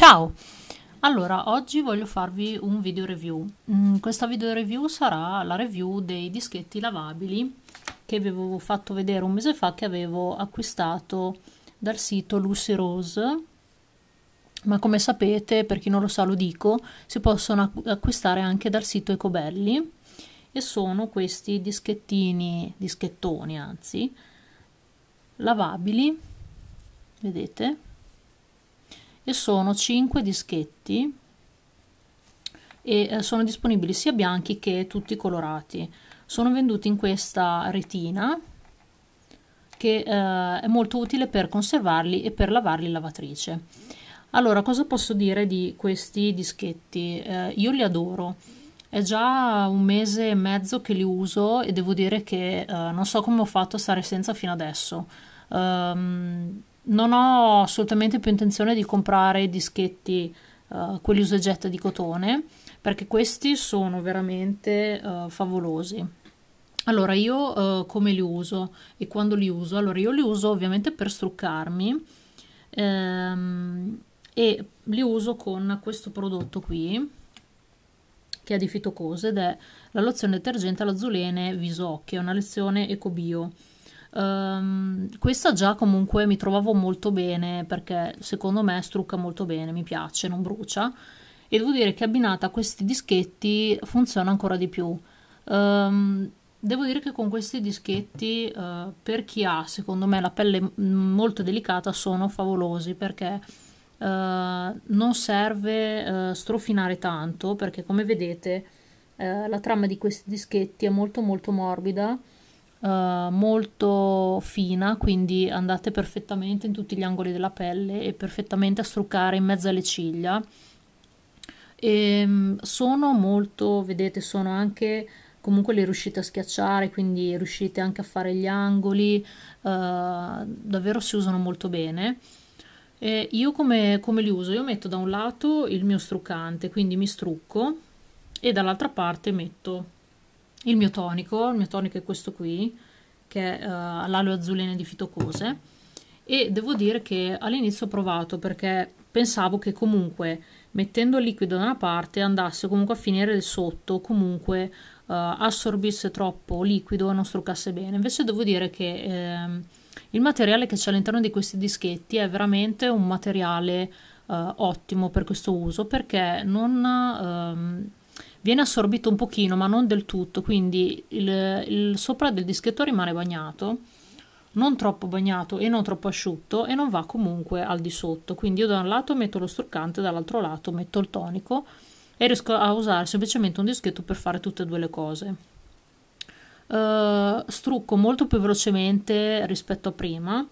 Ciao! Allora, oggi voglio farvi un video review. Mm, questa video review sarà la review dei dischetti lavabili che vi avevo fatto vedere un mese fa che avevo acquistato dal sito Lucy Rose. Ma come sapete, per chi non lo sa lo dico, si possono acquistare anche dal sito Ecobelli e sono questi dischettini, dischettoni anzi, lavabili, vedete? e sono 5 dischetti e eh, sono disponibili sia bianchi che tutti colorati. Sono venduti in questa retina che eh, è molto utile per conservarli e per lavarli in lavatrice. Allora, cosa posso dire di questi dischetti? Eh, io li adoro. È già un mese e mezzo che li uso e devo dire che eh, non so come ho fatto a stare senza fino adesso. Um, non ho assolutamente più intenzione di comprare dischetti, uh, quelli usagetta di cotone, perché questi sono veramente uh, favolosi. Allora, io uh, come li uso e quando li uso? Allora, io li uso ovviamente per struccarmi ehm, e li uso con questo prodotto qui che è di fitocose ed è la lozione detergente alla zulene viso occhio, una lezione ecobio. bio Um, questa già comunque mi trovavo molto bene perché secondo me strucca molto bene, mi piace, non brucia e devo dire che abbinata a questi dischetti funziona ancora di più. Um, devo dire che con questi dischetti uh, per chi ha secondo me la pelle mm, molto delicata sono favolosi perché uh, non serve uh, strofinare tanto perché come vedete la trama di questi dischetti è molto molto morbida eh, molto fina, quindi andate perfettamente in tutti gli angoli della pelle e perfettamente a struccare in mezzo alle ciglia. E ehm, sono molto, vedete, sono anche comunque le riuscite a schiacciare, quindi riuscite anche a fare gli angoli, eh, davvero si usano molto bene. E io come, come, li uso? Io metto da un lato il mio struccante, quindi mi strucco e dall'altra parte metto il mio tonico, il mio tonico è questo qui, che è uh, eh, all'aleo azzulene di fitocose e devo dire che all'inizio ho provato perché pensavo che comunque mettendo il liquido da una parte andasse comunque a finire sotto, comunque uh, assorbisse troppo liquido e non struccasse bene. Invece devo dire che eh, il materiale che c'è all'interno di questi dischetti è veramente un materiale uh, ottimo per questo uso perché non... Uh, viene assorbito un pochino ma non del tutto, quindi il, il sopra del dischetto rimane bagnato, non troppo bagnato e non troppo asciutto e non va comunque al di sotto, quindi io da un lato metto lo struccante, dall'altro lato metto il tonico e riesco a usare semplicemente un dischetto per fare tutte e due le cose. Uh, strucco molto più velocemente rispetto a prima,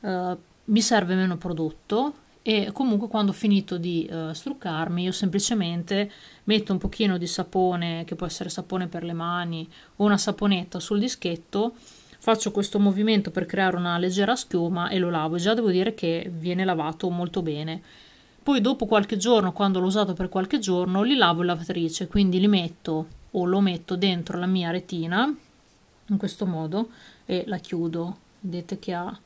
uh, mi serve meno prodotto e comunque quando ho finito di uh, struccarmi io semplicemente metto un pochino di sapone che può essere sapone per le mani o una saponetta sul dischetto faccio questo movimento per creare una leggera schiuma e lo lavo e già devo dire che viene lavato molto bene poi dopo qualche giorno quando l'ho usato per qualche giorno li lavo in lavatrice quindi li metto o lo metto dentro la mia retina in questo modo e la chiudo vedete che ha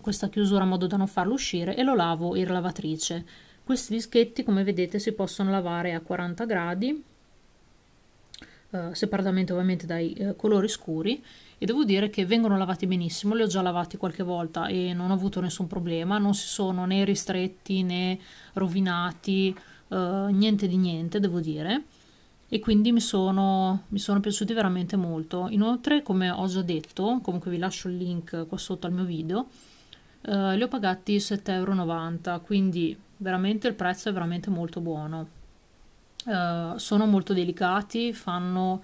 questa chiusura in modo da non farlo uscire e lo lavo in lavatrice. Questi dischetti come vedete si possono lavare a 40 gradi eh, separatamente ovviamente dai eh, colori scuri e devo dire che vengono lavati benissimo, li ho già lavati qualche volta e non ho avuto nessun problema, non si sono né ristretti né rovinati, eh, niente di niente devo dire e quindi mi sono, mi sono, piaciuti veramente molto. Inoltre, come ho già detto, comunque vi lascio il link qua sotto al mio video, eh, li ho pagati 7,90 euro, quindi veramente il prezzo è veramente molto buono. Eh, sono molto delicati, fanno,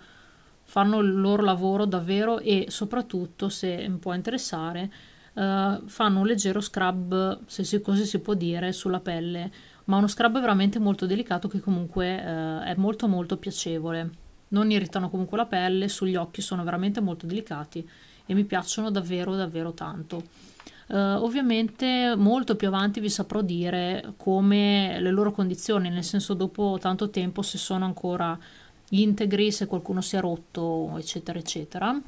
fanno, il loro lavoro davvero e soprattutto, se mi può interessare, eh, fanno un leggero scrub, se si, così si può dire, sulla pelle, ma uno scrub veramente molto delicato che comunque eh, è molto molto piacevole non irritano comunque la pelle, sugli occhi sono veramente molto delicati e mi piacciono davvero davvero tanto. Uh, ovviamente molto più avanti vi saprò dire come le loro condizioni, nel senso dopo tanto tempo se sono ancora integri, se qualcuno si è rotto, eccetera, eccetera.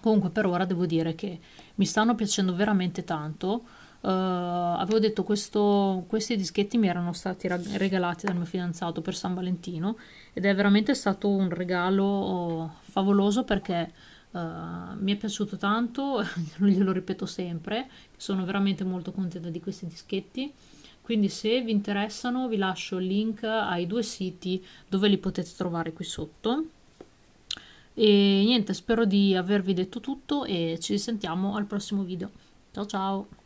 Comunque per ora devo dire che mi stanno piacendo veramente tanto. Uh, avevo detto questo, questi dischetti mi erano stati regalati dal mio fidanzato per San Valentino ed è veramente stato un regalo oh, favoloso perché Uh, mi è piaciuto tanto, glielo ripeto sempre, sono veramente molto contenta di questi dischetti. Quindi se vi interessano vi lascio il link ai due siti dove li potete trovare qui sotto. E niente, spero di avervi detto tutto e ci sentiamo al prossimo video. Ciao ciao!